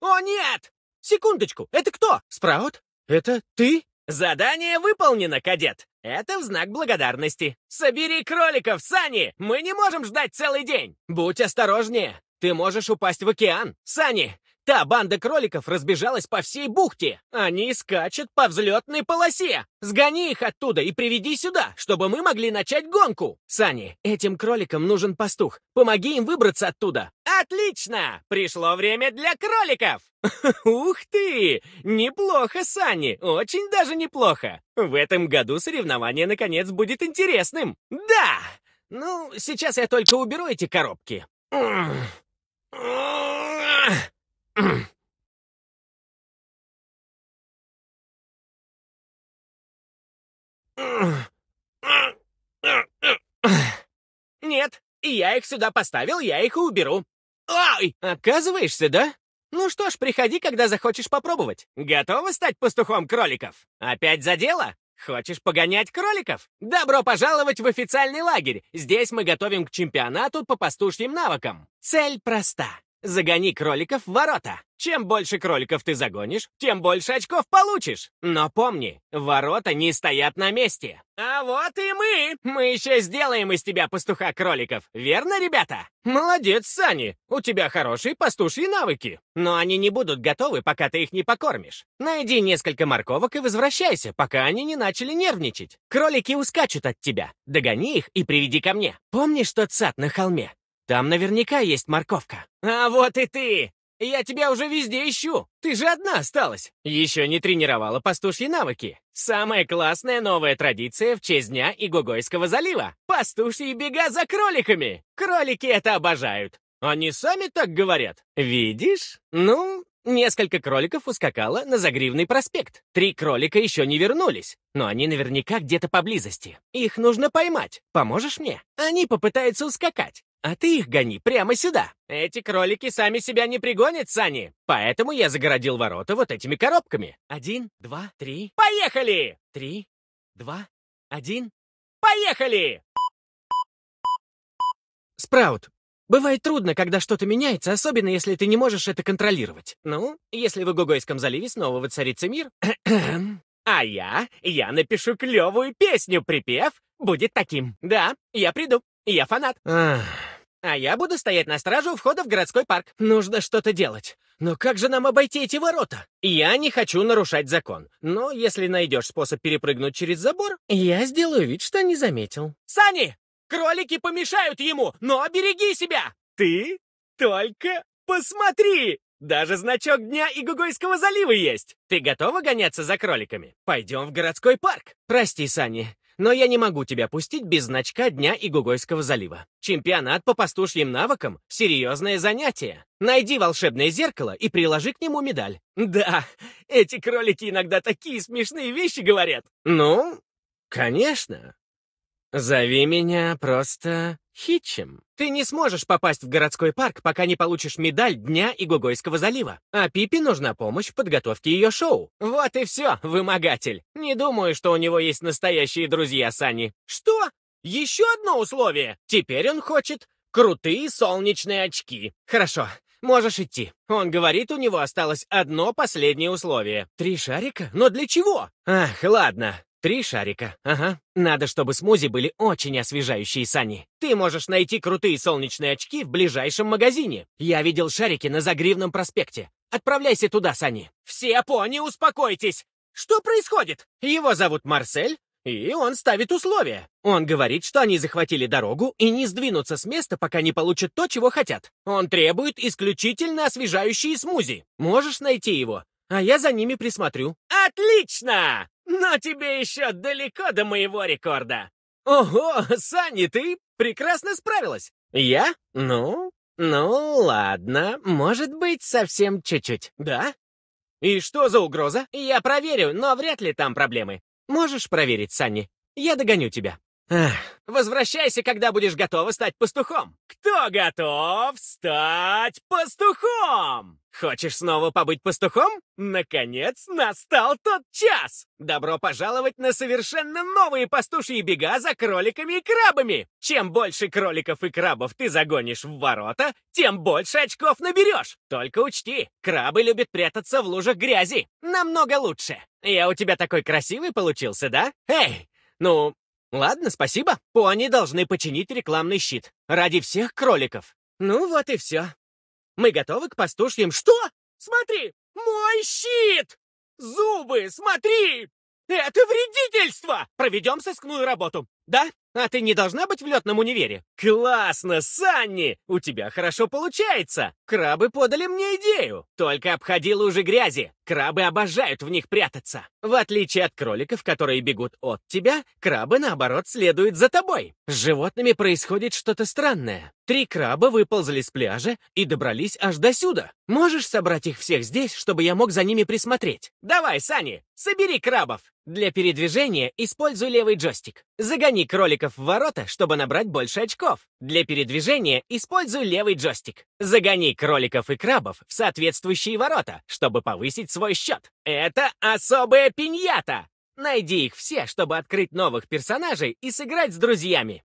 «О, нет! Секундочку, это кто? Спраут? Это ты?» «Задание выполнено, кадет! Это в знак благодарности! Собери кроликов, Сани! Мы не можем ждать целый день! Будь осторожнее! Ты можешь упасть в океан! Сани, Та банда кроликов разбежалась по всей бухте. Они скачут по взлетной полосе. Сгони их оттуда и приведи сюда, чтобы мы могли начать гонку. Сани, этим кроликам нужен пастух. Помоги им выбраться оттуда. Отлично! Пришло время для кроликов! Ух ты! Неплохо, Сани! Очень даже неплохо! В этом году соревнование, наконец, будет интересным! Да! Ну, сейчас я только уберу эти коробки. Нет, я их сюда поставил, я их и уберу. Ой, оказываешься, да? Ну что ж, приходи, когда захочешь попробовать. Готова стать пастухом кроликов? Опять за дело? Хочешь погонять кроликов? Добро пожаловать в официальный лагерь. Здесь мы готовим к чемпионату по пастушьим навыкам. Цель проста Загони кроликов в ворота. Чем больше кроликов ты загонишь, тем больше очков получишь. Но помни, ворота не стоят на месте. А вот и мы. Мы еще сделаем из тебя пастуха кроликов, верно, ребята? Молодец, Сани. У тебя хорошие пастушьи навыки. Но они не будут готовы, пока ты их не покормишь. Найди несколько морковок и возвращайся, пока они не начали нервничать. Кролики ускачут от тебя. Догони их и приведи ко мне. Помнишь тот сад на холме? Там наверняка есть морковка. А вот и ты! Я тебя уже везде ищу. Ты же одна осталась. Еще не тренировала пастушьи навыки. Самая классная новая традиция в честь дня Игугойского залива. Пастушьи бега за кроликами. Кролики это обожают. Они сами так говорят. Видишь? Ну, несколько кроликов ускакало на Загривный проспект. Три кролика еще не вернулись, но они наверняка где-то поблизости. Их нужно поймать. Поможешь мне? Они попытаются ускакать. А ты их гони прямо сюда. Эти кролики сами себя не пригонят, Сани. Поэтому я загородил ворота вот этими коробками. Один, два, три. Поехали! Три, два, один. Поехали! Спраут, бывает трудно, когда что-то меняется, особенно если ты не можешь это контролировать. Ну, если в Гугойском заливе снова воцарится мир... А я, я напишу клевую песню, припев будет таким. Да, я приду. Я фанат. Ах. А я буду стоять на стражу у входа в городской парк. Нужно что-то делать. Но как же нам обойти эти ворота? Я не хочу нарушать закон. Но если найдешь способ перепрыгнуть через забор, я сделаю вид, что не заметил. Сани! Кролики помешают ему, но береги себя! Ты только посмотри! Даже значок дня Игугойского залива есть! Ты готова гоняться за кроликами? Пойдем в городской парк. Прости, Сани, но я не могу тебя пустить без значка Дня Игугойского залива. Чемпионат по пастушьим навыкам — серьезное занятие. Найди волшебное зеркало и приложи к нему медаль. Да, эти кролики иногда такие смешные вещи говорят. Ну, конечно. Зови меня просто Хитчем. Ты не сможешь попасть в городской парк, пока не получишь медаль Дня Игугойского залива. А Пипе нужна помощь в подготовке ее шоу. Вот и все, вымогатель. Не думаю, что у него есть настоящие друзья, Сани. Что? Еще одно условие. Теперь он хочет крутые солнечные очки. Хорошо, можешь идти. Он говорит, у него осталось одно последнее условие. Три шарика? Но для чего? Ах, ладно. «Три шарика, ага. Надо, чтобы смузи были очень освежающие, Сани. Ты можешь найти крутые солнечные очки в ближайшем магазине. Я видел шарики на Загривном проспекте. Отправляйся туда, Сани». «Все пони, успокойтесь! Что происходит?» «Его зовут Марсель, и он ставит условия. Он говорит, что они захватили дорогу и не сдвинутся с места, пока не получат то, чего хотят. Он требует исключительно освежающие смузи. Можешь найти его? а я за ними присмотрю». «Отлично! Но тебе еще далеко до моего рекорда!» «Ого, Санни, ты прекрасно справилась!» «Я? Ну, ну ладно, может быть, совсем чуть-чуть, да?» «И что за угроза?» «Я проверю, но вряд ли там проблемы. Можешь проверить, Санни? Я догоню тебя». Эх. Возвращайся, когда будешь готова стать пастухом. Кто готов стать пастухом? Хочешь снова побыть пастухом? Наконец настал тот час! Добро пожаловать на совершенно новые пастушьи бега за кроликами и крабами! Чем больше кроликов и крабов ты загонишь в ворота, тем больше очков наберешь! Только учти, крабы любят прятаться в лужах грязи. Намного лучше. Я у тебя такой красивый получился, да? Эй, ну, Ладно, спасибо. Пони должны починить рекламный щит. Ради всех кроликов. Ну вот и все. Мы готовы к пастушьим... Что? Смотри! Мой щит! Зубы, смотри! Это вредительство! Проведем сыскную работу. Да, а ты не должна быть в летном универе? Классно, Санни! У тебя хорошо получается! Крабы подали мне идею! Только обходи лужи грязи! Крабы обожают в них прятаться! В отличие от кроликов, которые бегут от тебя, крабы, наоборот, следуют за тобой! С животными происходит что-то странное. Три краба выползли с пляжа и добрались аж до сюда. Можешь собрать их всех здесь, чтобы я мог за ними присмотреть? Давай, Санни, собери крабов! Для передвижения используй левый джойстик. Загони кроликов в ворота, чтобы набрать больше очков. Для передвижения используй левый джойстик. Загони кроликов и крабов в соответствующие ворота, чтобы повысить свой счет. Это особая пиньята! Найди их все, чтобы открыть новых персонажей и сыграть с друзьями.